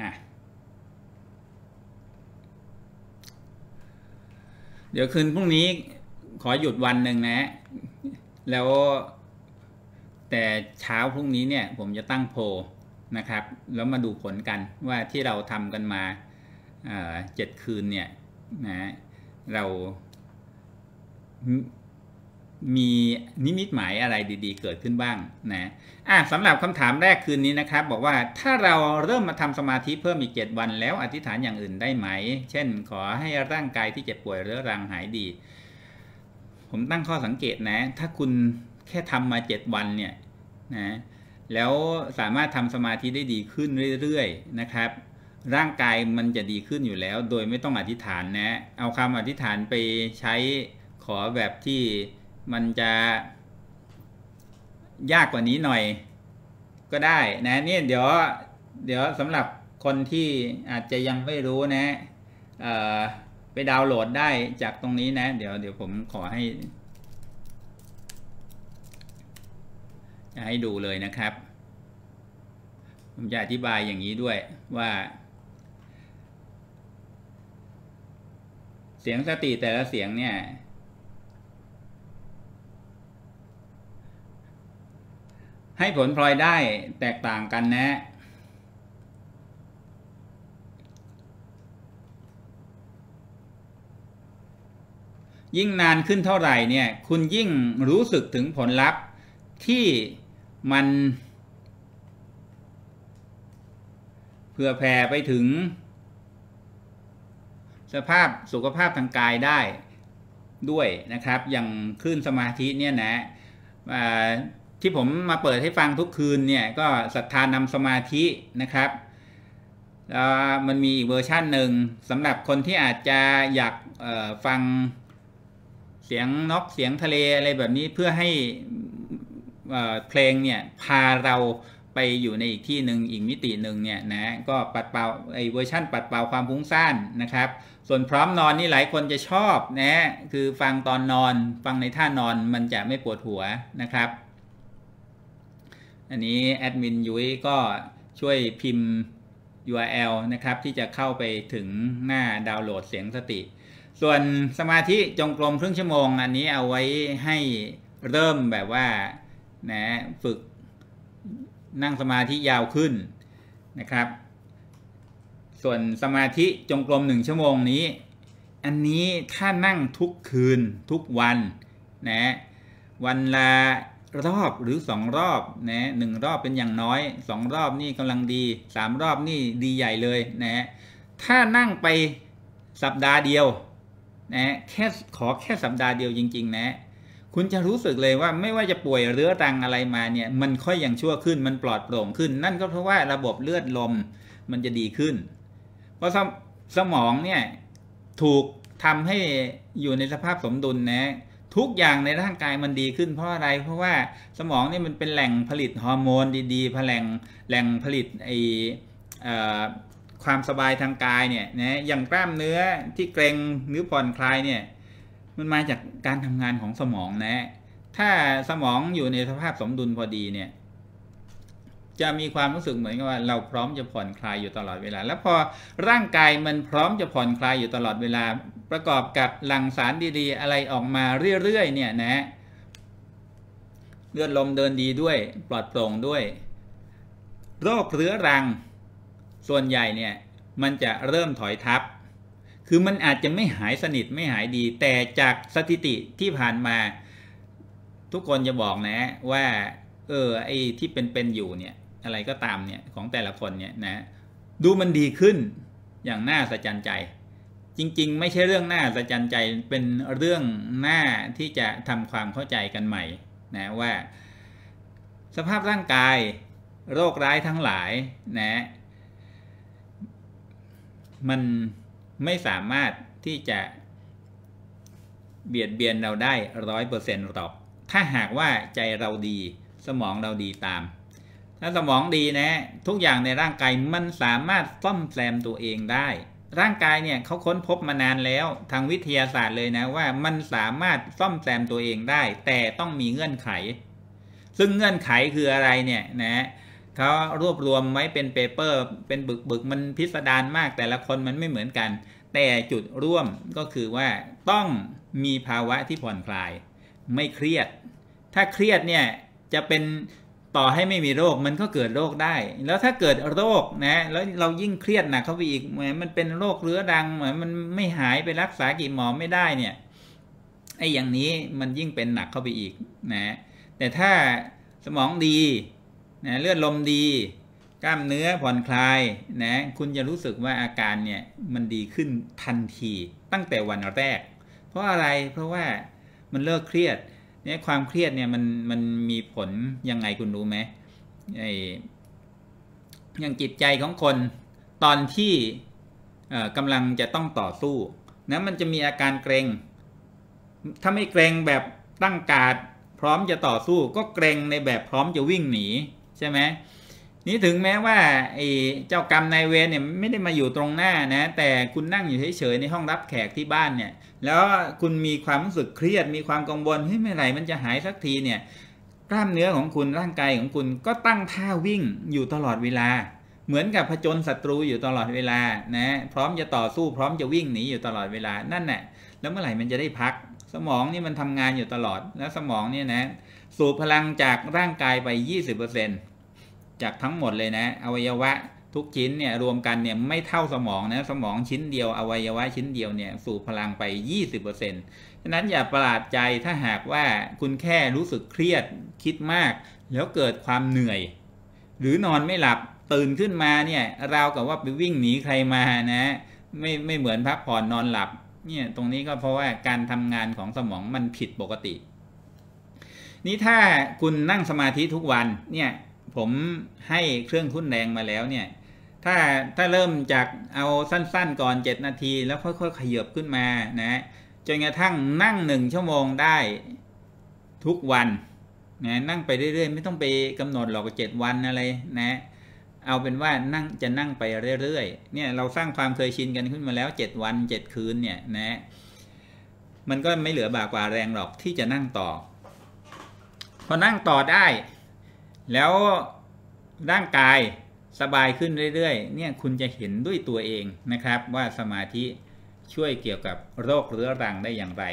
นะเดี๋ยวคืนพรุ่งนี้ขอหยุดวันหนึ่งนะ แล้วแต่เช้าพรุ่งนี้เนี่ย ผมจะตั้งโพนะครับ แล้วมาดูผลกันว่าที่เราทำกันมาเจ็ดคืนเนี่ยนะเรามีนิมิตหมายอะไรดีๆ เกิดขึ้นบ้างนะ อ่ะสำหรับคำถามแรกคืนนี้นะครับ บอกว่าถ้าเราเริ่มมาทำสมาธิเพิ่มอีก 7 วัน แล้วอธิษฐานอย่างอื่นได้ไหม เช่น ขอให้ร่างกายที่เจ็บป่วยเรื้อรังหายดีผมตั้งข้อสังเกตนะ ถ้าคุณแค่ทำมา 7 วันเนี่ยนะแล้วสามารถทำสมาธิได้ดีขึ้นเรื่อยๆนะครับ ร่างกายมันจะดีขึ้นอยู่แล้ว โดยไม่ต้องอธิษฐานนะ เอาคำอธิษฐานไปใช้ขอแบบที่มันจะ ยากกว่านี้หน่อยก็ได้ นะนี่เดี๋ยวเดี๋ยวสำหรับคนที่อาจจะยังไม่รู้นะเอ่อไปดาวน์โหลดได้จากตรงนี้นะ เดี๋ยวเดี๋ยวผมขอให้จะให้ดูเลยนะครับ ผมจะอธิบายอย่างนี้ด้วยว่า เสียงสติแต่ละเสียงเนี่ยให้ผลพลอยได้แตกต่างกัน นะ ยิ่งนานขึ้นเท่าไหร่เนี่ย คุณยิ่งรู้สึกถึงผลลัพธ์ที่มันเพื่อแผ่ไปถึงสภาพสุขภาพทางกายได้ด้วยนะครับ อย่างคลื่นสมาธิเนี่ยนะที่ผมมาเปิดให้ฟังทุกคืนเนี่ยก็ศรัทธานำสมาธินะครับมันมีอีกเวอร์ชันหนึ่งสำหรับคนที่อาจจะอยากฟังเสียงนกเสียงทะเล อะไรแบบนี้เพื่อให้เพลงเนี่ยพาเราไปอยู่ในอีกที่หนึ่งอีกมิติหนึ่งเนี่ยนะก็ปัดเป่าไอเวอร์ชั่นปัดเป่าความฟุ้งซ่านนะครับ ส่วนพร้อมนอนนี่หลายคนจะชอบนะคือฟังตอนนอน ฟังในท่านอนมันจะไม่ปวดหัวนะครับอันนี้ แอดมินยุ้ยก็ช่วยพิมพ์ URL นะครับ ที่จะเข้าไปถึงหน้าดาวน์โหลดเสียงสติ ส่วนสมาธิจงกรมครึ่งชั่วโมง อันนี้เอาไว้ให้เริ่มแบบว่านะฝึกนั่งสมาธิยาวขึ้นนะครับ ส่วนสมาธิจงกรมหนึ่งชั่วโมงนี้ อันนี้ถ้านั่งทุกคืนทุกวันนะวันละรอบหรือสองรอบนะหนึ่งรอบเป็นอย่างน้อยสองรอบนี่กำลังดีสามรอบนี่ดีใหญ่เลยนะถ้านั่งไปสัปดาห์เดียวนะแค่ขอแค่สัปดาห์เดียวจริงๆนะคุณจะรู้สึกเลยว่าไม่ว่าจะป่วยเรื้อรังอะไรมาเนี่ยมันค่อยอย่างชั่วขึ้น มันปลอดโปร่งขึ้น นั่นก็เพราะว่าระบบเลือดลมมันจะดีขึ้น เพราะสมองเนี่ยถูกทำให้อยู่ในสภาพสมดุลนะทุกอย่างในร่างกายมันดีขึ้นเพราะอะไร เพราะว่าสมองนี่มันเป็นแหล่งผลิตฮอร์โมนดีๆ แหล่งแหล่งผลิตไอความสบายทางกายเนี่ยนะ อย่างกล้ามเนื้อที่เกร็งหรือผ่อนคลายเนี่ยมันมาจากการทำงานของสมองนะถ้าสมองอยู่ในสภาพสมดุลพอดีเนี่ยจะมีความรู้สึกเหมือนกับว่า เราพร้อมจะผ่อนคลายอยู่ตลอดเวลา แล้วพอร่างกายมันพร้อมจะผ่อนคลายอยู่ตลอดเวลาประกอบกับหลั่งสารดี ๆ อะไรออกมาเรื่อยๆเนี่ยนะเลือดลมเดินดีด้วยปลอดโปร่งด้วย โรคเรื้อรังส่วนใหญ่เนี่ยมันจะเริ่มถอยทับคือมันอาจจะไม่หายสนิทไม่หายดี แต่จากสถิติที่ผ่านมา ทุกคนจะบอกนะว่าเออไอ้ที่เป็นๆอยู่เนี่ยอะไรก็ตามเนี่ยของแต่ละคนเนี่ยนะดูมันดีขึ้นอย่างน่าสะใจใจจริงๆ ไม่ใช่เรื่องหน้าสะจันใจเป็นเรื่องหน้าที่จะทำความเข้าใจกันใหม่นะว่าสภาพร่างกายโรคร้ายทั้งหลายนะมันไม่สามารถที่จะเบียดเบียนเราได้ร้อยเปอร์เซ็นต์หรอก ถ้าหากว่าใจเราดีสมองเราดีตาม ถ้าสมองดีนะทุกอย่างในร่างกายมันสามารถซ่อมแซมตัวเองได้ร่างกายเนี่ย เขาค้นพบมานานแล้วทางวิทยาศาสตร์เลยนะ ว่ามันสามารถซ่อมแซมตัวเองได้ แต่ต้องมีเงื่อนไข ซึ่งเงื่อนไขคืออะไรเนี่ยนะ เขารวบรวมไว้เป็นเปเปอร์ เป็นบึกบึกมันพิสดารมากแต่ละคนมันไม่เหมือนกัน แต่จุดร่วมก็คือว่าต้องมีภาวะที่ผ่อนคลาย ไม่เครียด ถ้าเครียดเนี่ยจะเป็นต่อให้ไม่มีโรคมันก็เกิดโรคได้ แล้วถ้าเกิดโรคนะ แล้วเรายิ่งเครียดหนักเข้าไปอีกเหมือนมันเป็นโรคเรื้อรังเหมือนมันไม่หายไปรักษากี่หมอไม่ได้เนี่ยไอ้อย่างนี้มันยิ่งเป็นหนักเข้าไปอีกนะ แต่ถ้าสมองดีนะเลือดลมดี กล้ามเนื้อผ่อนคลายนะคุณจะรู้สึกว่าอาการเนี่ยมันดีขึ้นทันทีตั้งแต่วันแรก เพราะอะไรเพราะว่ามันเลิกเครียดเนี่ยความเครียดเนี่ยมันมันมีผลยังไงคุณรู้ไหมไอ้อย่างจิตใจของคน ตอนที่กำลังจะต้องต่อสู้นะมันจะมีอาการเกรง ถ้าไม่เกรงแบบตั้งกาดพร้อมจะต่อสู้ ก็เกรงในแบบพร้อมจะวิ่งหนีใช่ไหมนี่ถึงแม้ว่าไอ้เจ้ากรรมนายเวรเนี่ยไม่ได้มาอยู่ตรงหน้านะแต่คุณนั่งอยู่เฉยๆในห้องรับแขกที่บ้านเนี่ยแล้วคุณมีความรู้สึกเครียดมีความกังวลเฮ้ยเมื่อไหร่มันจะหายสักทีเนี่ยกล้ามเนื้อของคุณร่างกายของคุณก็ตั้งท่าวิ่งอยู่ตลอดเวลา เหมือนกับผจญศัตรูอยู่ตลอดเวลานะพร้อมจะต่อสู้พร้อมจะวิ่งหนีอยู่ตลอดเวลานั่นแหละแล้วเมื่อไหร่มันจะได้พัก สมองนี่มันทำงานอยู่ตลอดแล้วสมองเนี่ยนะสูบพลังจากร่างกายไป 20%จากทั้งหมดเลยนะ อวัยวะทุกชิ้นเนี่ยรวมกันเนี่ยไม่เท่าสมองนะสมองชิ้นเดียว อวัยวะชิ้นเดียวเนี่ยสูบพลังไป 20%ฉะนั้นอย่าประหลาดใจถ้าหากว่าคุณแค่รู้สึกเครียดคิดมาก แล้วเกิดความเหนื่อย หรือนอนไม่หลับตื่นขึ้นมาเนี่ยราวกับว่าไปวิ่งหนีใครมานะ ไม่ไม่เหมือนพักผ่อน นอนหลับเนี่ยตรงนี้ก็เพราะว่าการทำงานของสมองมันผิดปกตินี่ถ้าคุณนั่งสมาธิทุกวันเนี่ยผมให้เครื่องทุนแรงมาแล้วเนี่ยถ้าถ้าเริ่มจากเอาสั้นๆก่อน 7 นาที แล้วค่อยๆขยับขึ้นมานะจนกระทั่งนั่งหนึ่งชั่วโมงได้ทุกวันนะนั่งไปเรื่อยๆ ไม่ต้องไปกำหนดหรอกเจ็ดวันอะไรนะเอาเป็นว่านั่งจะนั่งไปเรื่อยๆเนี่ยเราสร้างความเคยชินกันขึ้นมาแล้วเจ็ดวันเจ็ดคืนเนี่ยนะมันก็ไม่เหลือบากว่าแรงหรอกที่จะนั่งต่อ พอนั่งต่อได้แล้ว ร่างกายสบายขึ้นเรื่อยๆ เนี่ยคุณจะเห็นด้วยตัวเองนะครับ ว่าสมาธิช่วยเกี่ยวกับโรคเรื้อรังได้อย่างไร